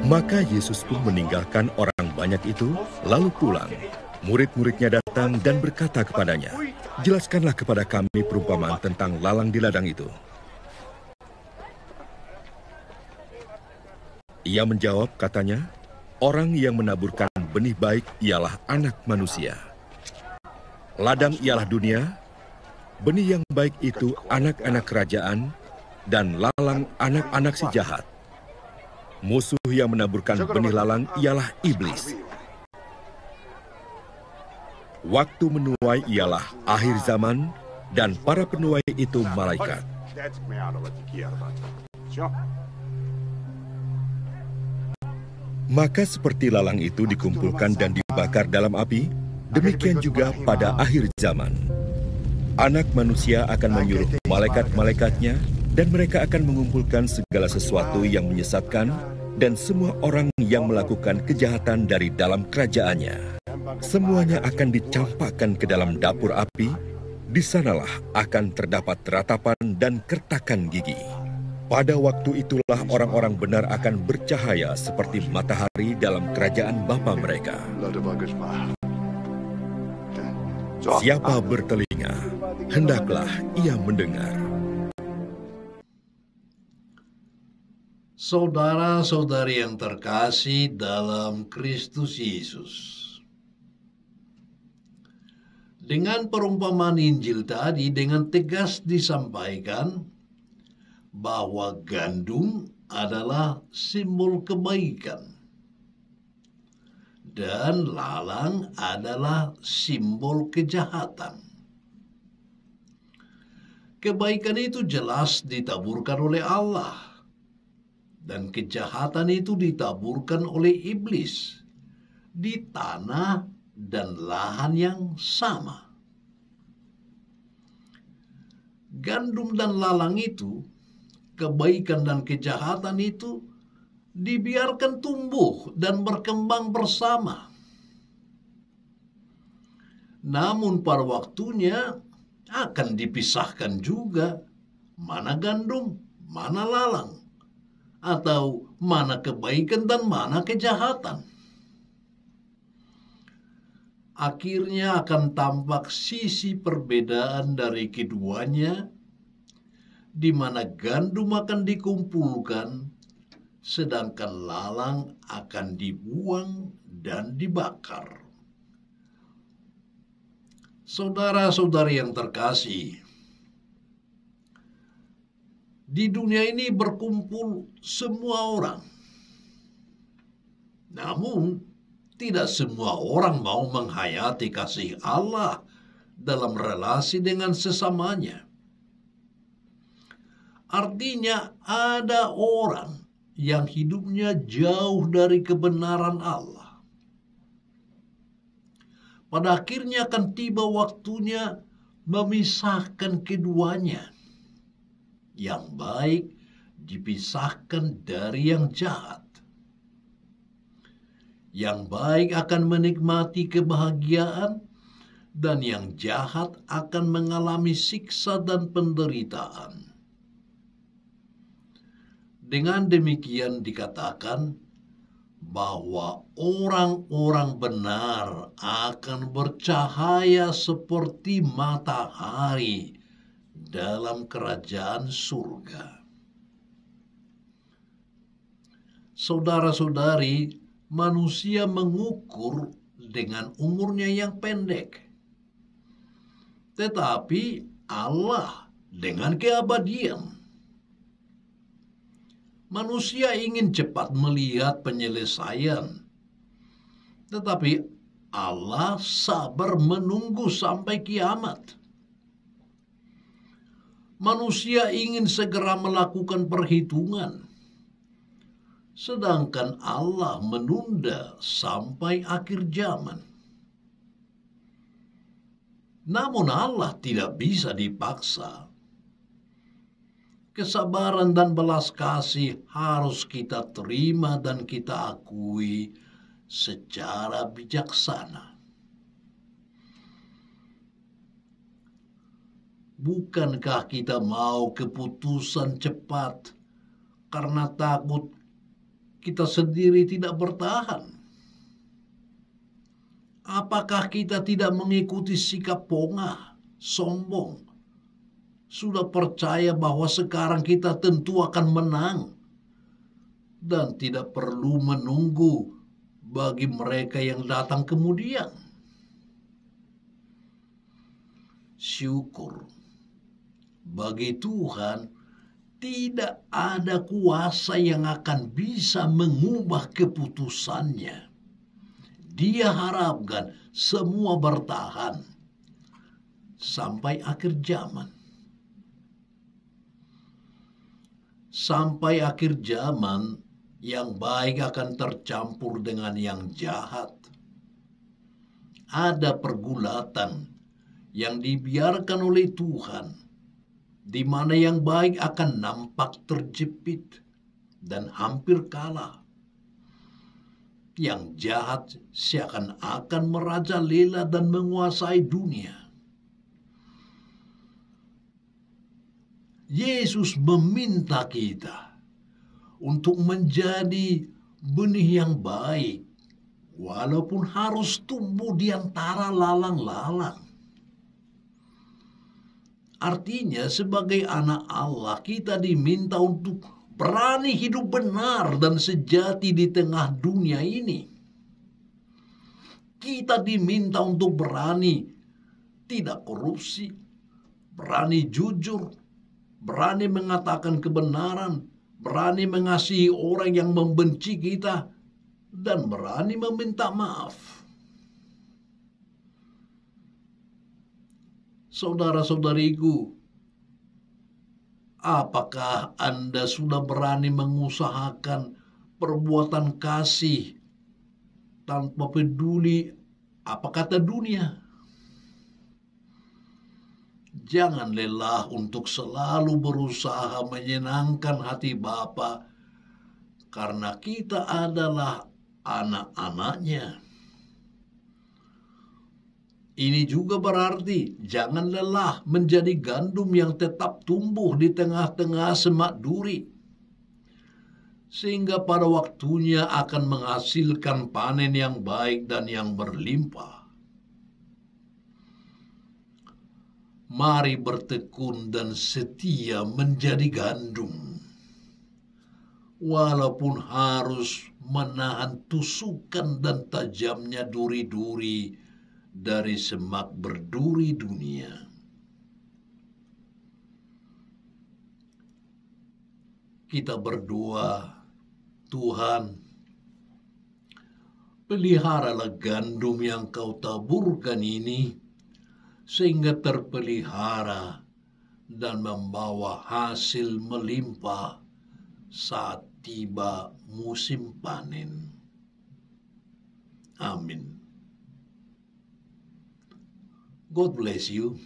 Maka Yesus pun meninggalkan orang banyak itu, lalu pulang. Murid-muridnya datang dan berkata kepadanya, Jelaskanlah kepada kami perumpamaan tentang lalang di ladang itu. Ia menjawab katanya, Orang yang menaburkan benih baik ialah anak manusia. Ladang ialah dunia, benih yang baik itu anak-anak kerajaan, dan lalang anak-anak si jahat. Musuh yang menaburkan benih lalang ialah iblis. Waktu menuai ialah akhir zaman dan para penuai itu malaikat. Maka seperti lalang itu dikumpulkan dan dibakar dalam api, demikian juga pada akhir zaman. Anak manusia akan menyuruh malaikat-malaikatnya dan mereka akan mengumpulkan segala sesuatu yang menyesatkan dan semua orang yang melakukan kejahatan dari dalam kerajaannya. Semuanya akan dicampakkan ke dalam dapur api, di sanalah akan terdapat ratapan dan kertakan gigi. Pada waktu itulah orang-orang benar akan bercahaya seperti matahari dalam kerajaan Bapa mereka. Siapa bertelinga, hendaklah ia mendengar. Saudara-saudari yang terkasih dalam Kristus Yesus. Dengan perumpamaan Injil tadi dengan tegas disampaikan bahwa gandum adalah simbol kebaikan dan lalang adalah simbol kejahatan. Kebaikan itu jelas ditaburkan oleh Allah dan kejahatan itu ditaburkan oleh iblis di tanah dan lahan yang sama. Gandum dan lalang itu, kebaikan dan kejahatan itu dibiarkan tumbuh dan berkembang bersama. Namun pada waktunya akan dipisahkan juga mana gandum, mana lalang atau mana kebaikan dan mana kejahatan. Akhirnya akan tampak sisi perbedaan dari keduanya, di mana gandum akan dikumpulkan, sedangkan lalang akan dibuang dan dibakar. Saudara-saudari yang terkasih, di dunia ini berkumpul semua orang. Namun, tidak semua orang mau menghayati kasih Allah dalam relasi dengan sesamanya. Artinya, ada orang yang hidupnya jauh dari kebenaran Allah. Pada akhirnya akan tiba waktunya memisahkan keduanya yang baik dipisahkan dari yang jahat. Yang baik akan menikmati kebahagiaan, dan yang jahat akan mengalami siksa dan penderitaan. Dengan demikian, dikatakan bahwa orang-orang benar akan bercahaya seperti matahari dalam kerajaan surga. Saudara-saudari, manusia mengukur dengan umurnya yang pendek. Tetapi Allah dengan keabadian. Manusia ingin cepat melihat penyelesaian. Tetapi Allah sabar menunggu sampai kiamat manusia ingin segera melakukan perhitungan. Sedangkan Allah menunda sampai akhir zaman. Namun Allah tidak bisa dipaksa. Kesabaran dan belas kasih harus kita terima dan kita akui secara bijaksana. Bukankah kita mau keputusan cepat karena takut kita sendiri tidak bertahan? Apakah kita tidak mengikuti sikap pongah, sombong? Sudah percaya bahwa sekarang kita tentu akan menang dan tidak perlu menunggu bagi mereka yang datang kemudian. Syukur bagi Tuhan tidak ada kuasa yang akan bisa mengubah keputusannya. Dia harapkan semua bertahan sampai akhir zaman. Sampai akhir zaman, yang baik akan tercampur dengan yang jahat. Ada pergulatan yang dibiarkan oleh Tuhan di mana yang baik akan nampak terjepit dan hampir kalah. Yang jahat seakan-akan meraja lela dan menguasai dunia. Yesus meminta kita untuk menjadi benih yang baik, walaupun harus tumbuh di antara lalang-lalang Artinya sebagai anak Allah kita diminta untuk berani hidup benar dan sejati di tengah dunia ini. Kita diminta untuk berani tidak korupsi, berani jujur, berani mengatakan kebenaran, berani mengasihi orang yang membenci kita, dan berani meminta maaf. saudara-saudariku, apakah Anda sudah berani mengusahakan perbuatan kasih tanpa peduli apa kata dunia? Jangan lelah untuk selalu berusaha menyenangkan hati Bapa, karena kita adalah anak-anaknya. Ini juga berarti jangan lelah menjadi gandum yang tetap tumbuh di tengah-tengah semak duri. Sehingga pada waktunya akan menghasilkan panen yang baik dan yang berlimpah. Mari bertekun dan setia menjadi gandum. Walaupun harus menahan tusukan dan tajamnya duri-duri, dari semak berduri dunia. Kita berdoa, Tuhan, peliharalah gandum yang kau taburkan ini, sehingga terpelihara dan membawa hasil melimpah saat tiba musim panen. Amin. God bless you.